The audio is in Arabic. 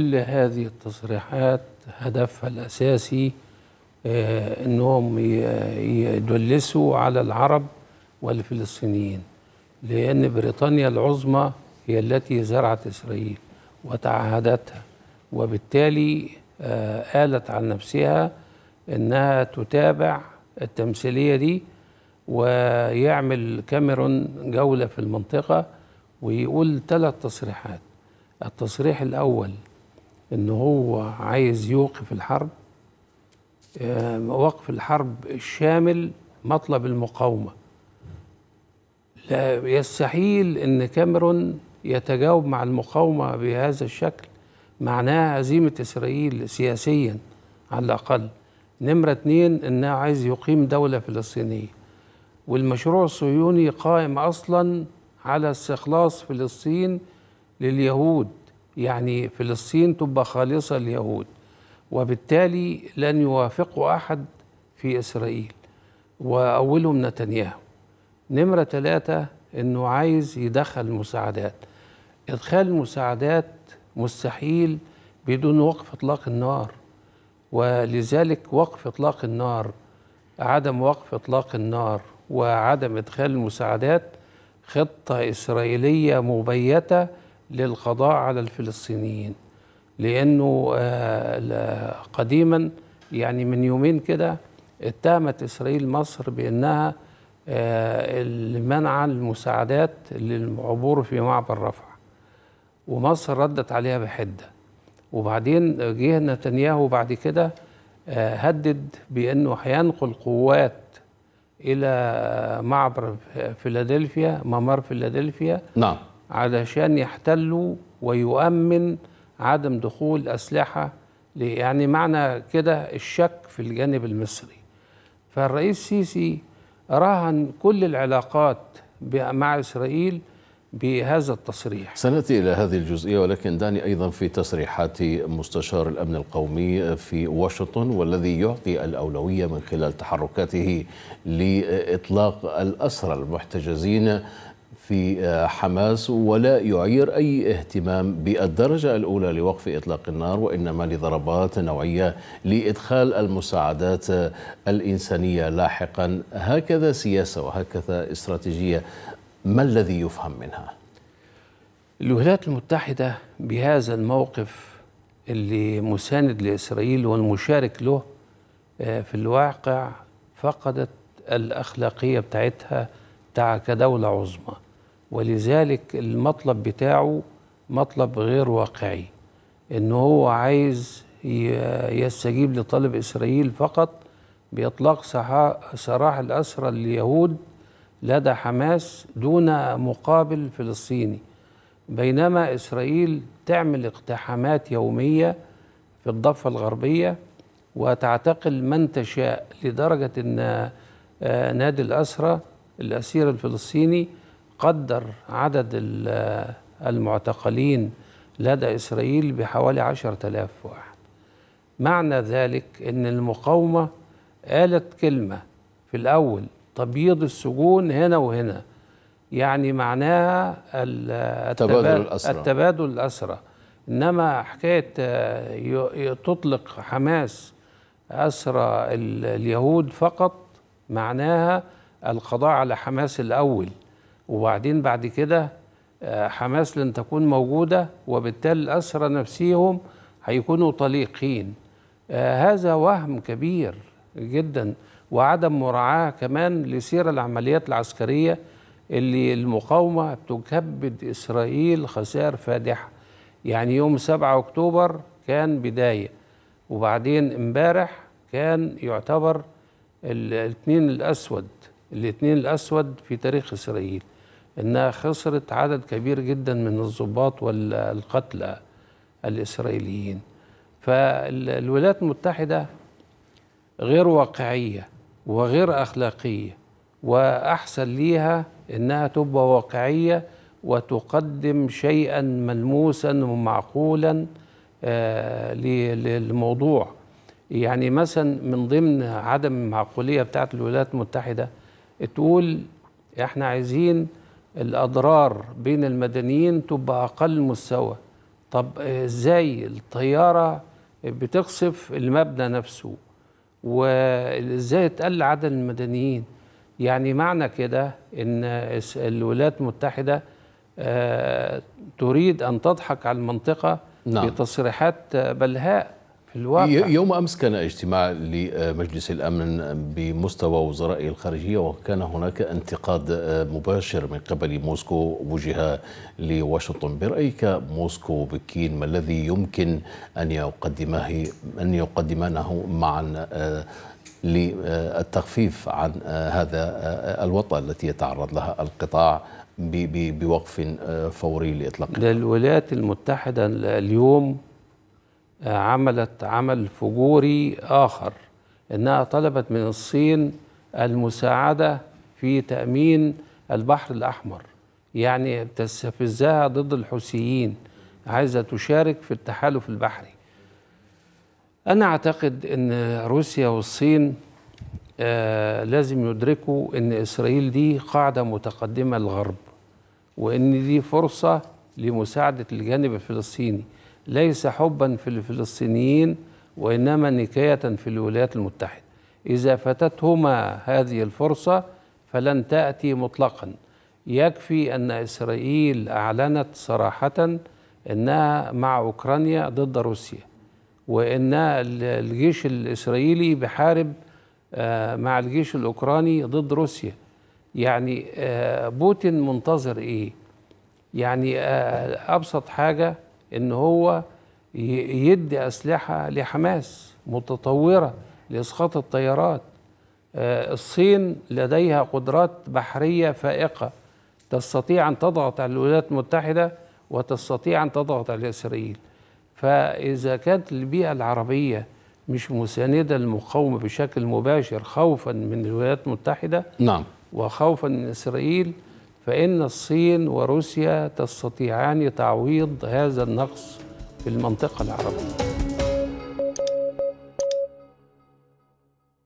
كل هذه التصريحات هدفها الأساسي آه، أنهم يدلسوا على العرب والفلسطينيين لأن بريطانيا العظمى هي التي زرعت إسرائيل وتعهدتها وبالتالي قالت آه، عن نفسها أنها تتابع التمثيلية دي ويعمل كاميرون جولة في المنطقة ويقول ثلاث تصريحات التصريح الأول ان هو عايز يوقف الحرب وقف الحرب الشامل مطلب المقاومه لا يستحيل ان كاميرون يتجاوب مع المقاومه بهذا الشكل معناها هزيمه اسرائيل سياسيا على الاقل نمره اتنين انه عايز يقيم دوله فلسطينيه والمشروع الصهيوني قائم اصلا على استخلاص فلسطين لليهود يعني فلسطين تبقى خالصة اليهود وبالتالي لن يوافقوا أحد في إسرائيل وأولهم نتنياهو نمرة ثلاثة أنه عايز يدخل مساعدات إدخال مساعدات مستحيل بدون وقف إطلاق النار ولذلك وقف إطلاق النار عدم وقف إطلاق النار وعدم إدخال المساعدات خطة إسرائيلية مبيتة للقضاء على الفلسطينيين لأنه آه، قديما يعني من يومين كده اتهمت إسرائيل مصر بأنها آه، اللي منع المساعدات للعبور في معبر رفح ومصر ردت عليها بحدة وبعدين جه نتنياهو بعد كده آه، هدد بأنه هينقل قوات إلى معبر فيلادلفيا ممر فيلادلفيا نعم علشان يحتلوا ويؤمن عدم دخول أسلحة يعني معنى كده الشك في الجانب المصري فالرئيس السيسي راهن كل العلاقات مع إسرائيل بهذا التصريح سنأتي إلى هذه الجزئية ولكن دعني أيضا في تصريحات مستشار الأمن القومي في واشنطن والذي يعطي الأولوية من خلال تحركاته لإطلاق الأسرى المحتجزين في آه، حماس ولا يعير أي اهتمام بالدرجة الأولى لوقف إطلاق النار وإنما لضربات نوعية لإدخال المساعدات آه، الإنسانية لاحقا هكذا سياسة وهكذا استراتيجية ما الذي يفهم منها؟ الولايات المتحدة بهذا الموقف اللي مساند لإسرائيل والمشارك له آه، في الواقع فقدت الأخلاقية بتاعتها كدولة عظمى ولذلك المطلب بتاعه مطلب غير واقعي ان هو عايز يستجيب لطلب اسرائيل فقط باطلاق سراح الاسرى اليهود لدى حماس دون مقابل فلسطيني بينما اسرائيل تعمل اقتحامات يوميه في الضفه الغربيه وتعتقل من تشاء لدرجه ان آه، نادي الاسرى الاسير الفلسطيني قدر عدد المعتقلين لدى إسرائيل بحوالي عشرة آلاف واحد معنى ذلك أن المقاومة قالت كلمة في الأول تبييض السجون هنا وهنا يعني معناها التبادل الأسرى التبادل الأسرى إنما حكاية تطلق حماس أسرى اليهود فقط معناها القضاء على حماس الأول وبعدين بعد كده آه، حماس لن تكون موجودة وبالتالي الأسرى نفسيهم هيكونوا طليقين آه، هذا وهم كبير جدا وعدم مراعاة كمان لسير العمليات العسكرية اللي المقاومة تكبد إسرائيل خسائر فادحة يعني يوم 7 أكتوبر كان بداية وبعدين امبارح كان يعتبر الاثنين الأسود الاثنين الأسود في تاريخ إسرائيل انها خسرت عدد كبير جدا من الضباط والقتلى الاسرائيليين فالولايات المتحده غير واقعيه وغير اخلاقيه واحسن ليها انها تبقى واقعيه وتقدم شيئا ملموسا ومعقولا آه، للموضوع يعني مثلا من ضمن عدم المعقوليه بتاعت الولايات المتحده تقول احنا عايزين الاضرار بين المدنيين تبقى اقل مستوى طب ازاي الطياره بتقصف المبنى نفسه وازاي تقل عدد المدنيين يعني معنى كده ان الولايات المتحده آه، تريد ان تضحك على المنطقه نعم. بتصريحات بلهاء الواقع يوم أمس كان اجتماع لمجلس الأمن بمستوى وزراء الخارجية وكان هناك انتقاد آه، مباشر من قبل موسكو وجه لواشنطن برأيك موسكو بكين ما الذي يمكن أن يقدمه أن يقدمانه معا آه، للتخفيف عن آه، هذا الوطأ التي يتعرض لها القطاع بوقف فوري لإطلاق الولايات المتحدة اليوم آه، عملت عمل فجوري آخر إنها طلبت من الصين المساعدة في تأمين البحر الأحمر يعني تستفزها ضد الحوثيين عايزة تشارك في التحالف البحري أنا أعتقد أن روسيا والصين آه لازم يدركوا أن إسرائيل دي قاعدة متقدمة للغرب وأن دي فرصة لمساعدة الجانب الفلسطيني ليس حبا في الفلسطينيين وإنما نكاية في الولايات المتحدة إذا فاتتهما هذه الفرصة فلن تأتي مطلقا يكفي أن إسرائيل أعلنت صراحة أنها مع أوكرانيا ضد روسيا وأن الجيش الإسرائيلي بحارب آه، مع الجيش الأوكراني ضد روسيا يعني آه، بوتين منتظر إيه؟ يعني آه، أبسط حاجة ان هو يدي اسلحه لحماس متطوره لاسقاط الطيارات آه، الصين لديها قدرات بحريه فائقه تستطيع ان تضغط على الولايات المتحده وتستطيع ان تضغط على اسرائيل فاذا كانت البيئه العربيه مش مسانده للمقاومه بشكل مباشر خوفا من الولايات المتحده نعم وخوفا من اسرائيل فإن الصين وروسيا تستطيعان تعويض هذا النقص في المنطقة العربية